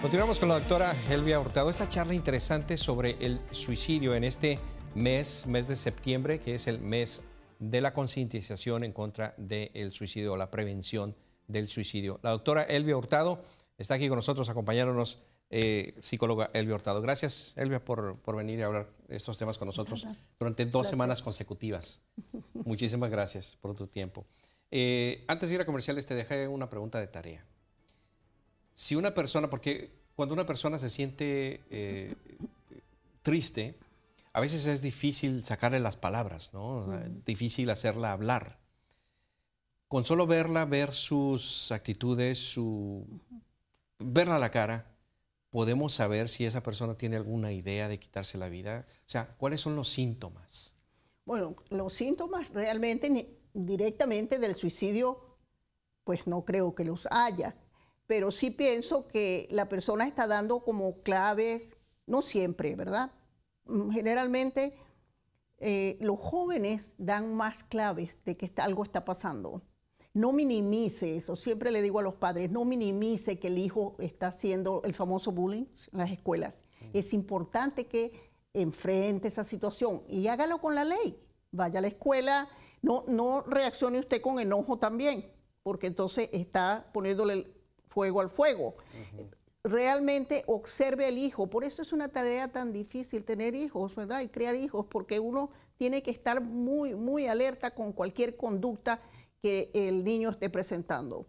Continuamos con la doctora Elvia Hurtado. Esta charla interesante sobre el suicidio en este mes, mes de septiembre, que es el mes de la concientización en contra del suicidio suicidio, la prevención del suicidio. La doctora Elvia Hurtado está aquí con nosotros acompañándonos, eh, psicóloga Elvia Hurtado. Gracias, Elvia, por, venir a hablar estos temas con nosotros durante dos semanas consecutivas. Muchísimas gracias por tu tiempo. Eh, antes de ir a comerciales, te dejé una pregunta de tarea. Si una persona, porque cuando una persona se siente eh, triste, a veces es difícil sacarle las palabras, ¿no? Difícil hacerla hablar. Con solo verla, ver sus actitudes, su verla a la cara, podemos saber si esa persona tiene alguna idea de quitarse la vida. O sea, ¿cuáles son los síntomas? Bueno, los síntomas realmente directamente del suicidio, pues no creo que los haya pero sí pienso que la persona está dando como claves, no siempre, ¿verdad? Mm, generalmente eh, los jóvenes dan más claves de que algo está pasando. No minimice eso, siempre le digo a los padres, no minimice que el hijo está haciendo el famoso bullying en las escuelas. Es importante que enfrente esa situación y hágalo con la ley. Vaya a la escuela, no, no reaccione usted con enojo también, porque entonces está poniéndole fuego al fuego. Realmente observe al hijo. Por eso es una tarea tan difícil tener hijos, ¿verdad? Y criar hijos, porque uno tiene que estar muy, muy alerta con cualquier conducta que el niño esté presentando.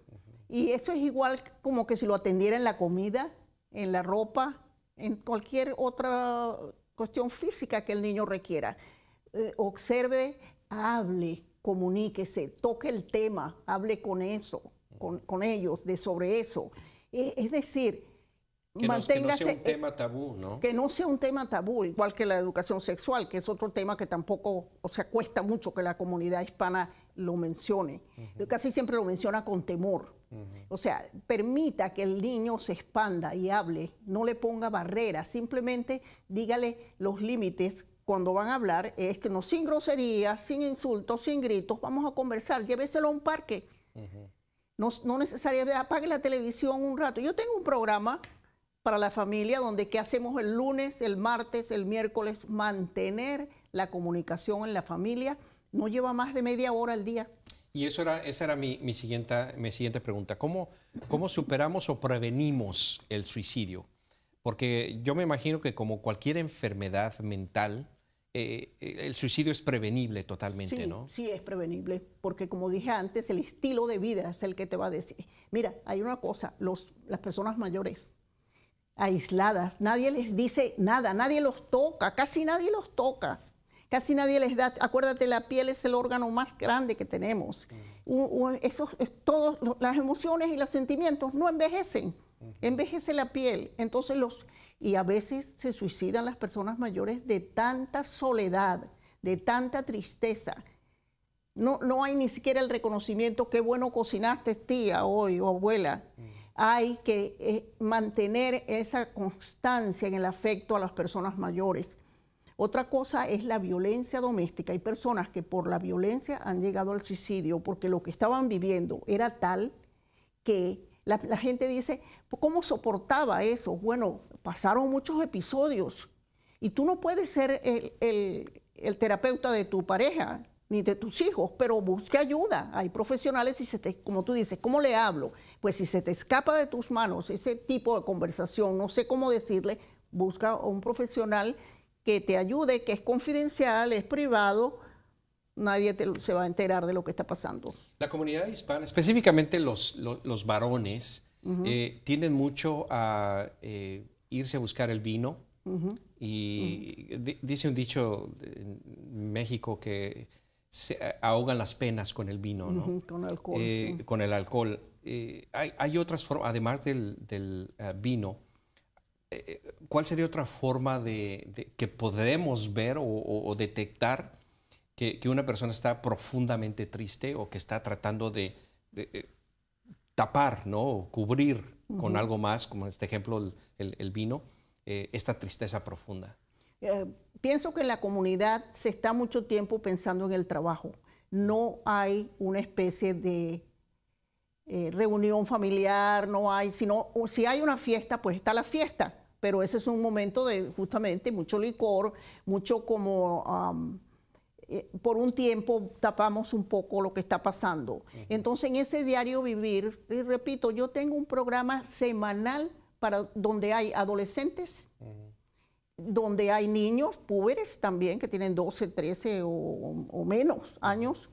Y eso es igual como que si lo atendiera en la comida, en la ropa, en cualquier otra cuestión física que el niño requiera. Eh, observe, hable, comuníquese, toque el tema, hable con eso con, ellos de sobre eso. E, es decir, manténgase que no, sea un e, tema tabú, ¿no? Que no sea un tema tabú, igual que la educación sexual, que es otro tema que tampoco, o sea, cuesta mucho que la comunidad hispana lo mencione. Casi siempre lo menciona con temor. O sea, permita que el niño se expanda y hable, no le ponga barreras, simplemente dígale los límites cuando van a hablar, es que no sin groserías, sin insultos, sin gritos, vamos a conversar, lléveselo a un parque. No, necesariamente apague la televisión un rato. Yo tengo un programa para la familia donde qué hacemos el lunes, el martes, el miércoles, mantener la comunicación en la familia. No lleva más de media hora al día. Y eso era, esa era mi, siguiente, mi siguiente pregunta. ¿Cómo superamos o prevenimos el suicidio? Porque yo me imagino que como cualquier enfermedad mental, eh, eh, el suicidio es prevenible totalmente, ¿no? Sí, es prevenible, porque como dije antes, el estilo de vida es el que te va a decir. Mira, hay una cosa, los, las personas mayores, aisladas, nadie les dice nada, nadie los toca, casi nadie los toca, casi nadie les da, acuérdate, la piel es el órgano más grande que tenemos. Todas todos, las emociones y los sentimientos no envejecen, envejece la piel, entonces los y a veces se suicidan las personas mayores de tanta soledad, de tanta tristeza. No, no hay ni siquiera el reconocimiento, qué bueno cocinaste tía hoy o abuela. Mm. Hay que eh, mantener esa constancia en el afecto a las personas mayores. Otra cosa es la violencia doméstica. Hay personas que por la violencia han llegado al suicidio porque lo que estaban viviendo era tal que la, la gente dice, ¿cómo soportaba eso? Bueno, pasaron muchos episodios y tú no puedes ser el, terapeuta de tu pareja ni de tus hijos, pero busca ayuda. Hay profesionales y se te, como tú dices, ¿cómo le hablo? Pues si se te escapa de tus manos ese tipo de conversación, no sé cómo decirle, busca un profesional que te ayude, que es confidencial, es privado, nadie se va a enterar de lo que está pasando. La comunidad hispana, específicamente los, varones, eh, tienen mucho a... Eh, irse a buscar el vino. Y dice un dicho en México que se ahogan las penas con el vino, ¿no? con el Con alcohol. Eh, con el alcohol. Eh, hay, otras formas, además del, eh, vino, ¿cuál sería otra forma de, que podemos ver o, detectar que, una persona está profundamente triste o que está tratando de, tapar, ¿no? O cubrir con algo más, como en este ejemplo el, vino, eh, esta tristeza profunda? Eh, pienso que en la comunidad se está mucho tiempo pensando en el trabajo. No hay una especie de eh, reunión familiar, no hay, sino si hay una fiesta, pues está la fiesta, pero ese es un momento de justamente mucho licor, mucho como... Eh, por un tiempo tapamos un poco lo que está pasando. Entonces en ese diario vivir, y repito, yo tengo un programa semanal para donde hay adolescentes, donde hay niños, púberes también, que tienen 12, 13 o menos años,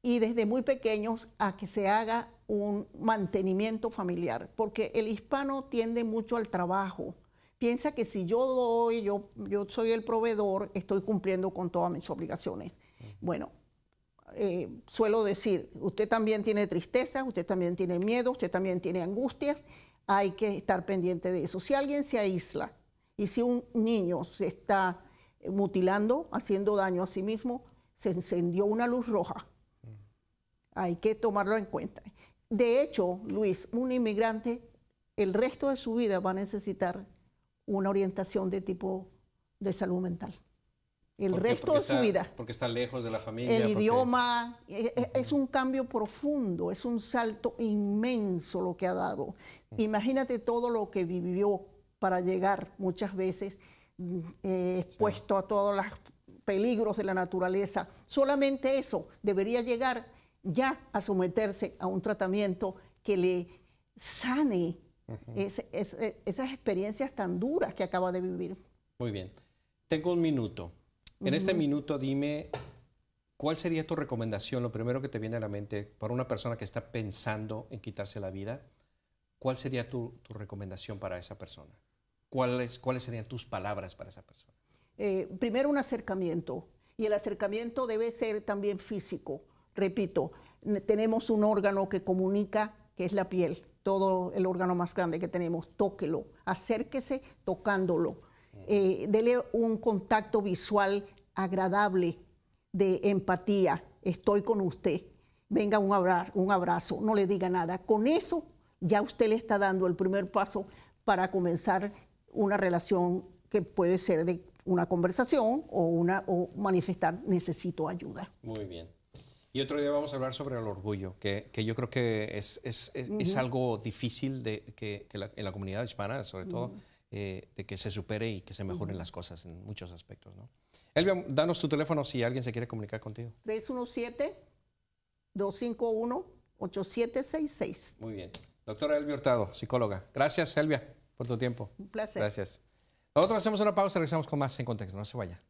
y desde muy pequeños a que se haga un mantenimiento familiar, porque el hispano tiende mucho al trabajo piensa que si yo doy, yo, yo soy el proveedor, estoy cumpliendo con todas mis obligaciones. Bueno, eh, suelo decir, usted también tiene tristezas, usted también tiene miedo, usted también tiene angustias, hay que estar pendiente de eso. Si alguien se aísla y si un niño se está mutilando, haciendo daño a sí mismo, se encendió una luz roja. Hay que tomarlo en cuenta. De hecho, Luis, un inmigrante el resto de su vida va a necesitar una orientación de tipo de salud mental. El resto de su vida. Porque está lejos de la familia. El idioma. Eh, eh, es, un cambio profundo, es un salto inmenso lo que ha dado. Mm. Imagínate todo lo que vivió para llegar muchas veces mm, eh, expuesto a todos los peligros de la naturaleza. Solamente eso debería llegar ya a someterse a un tratamiento que le sane esas experiencias tan duras que acaba de vivir. Muy bien. Tengo un minuto. En este minuto dime, ¿cuál sería tu recomendación, lo primero que te viene a la mente, para una persona que está pensando en quitarse la vida? ¿Cuál sería tu, recomendación para esa persona? ¿Cuáles, ¿Cuáles serían tus palabras para esa persona? Eh, primero un acercamiento, y el acercamiento debe ser también físico. Repito, tenemos un órgano que comunica, que es la piel todo el órgano más grande que tenemos, tóquelo, acérquese tocándolo, eh, dele un contacto visual agradable de empatía, estoy con usted, venga un abrazo, un abrazo, no le diga nada. Con eso ya usted le está dando el primer paso para comenzar una relación que puede ser de una conversación o, una, o manifestar necesito ayuda. Muy bien. Y otro día vamos a hablar sobre el orgullo, que, que yo creo que es, es, es, algo difícil de, que, que en la comunidad hispana, sobre todo, eh, de que se supere y que se mejoren las cosas en muchos aspectos. ¿no? Elvia, danos tu teléfono si alguien se quiere comunicar contigo. 317-251-8766. Muy bien. Doctora Elvia Hurtado, psicóloga. Gracias, Elvia, por tu tiempo. Un placer. Gracias. Nosotros hacemos una pausa y regresamos con más en contexto. No se vaya.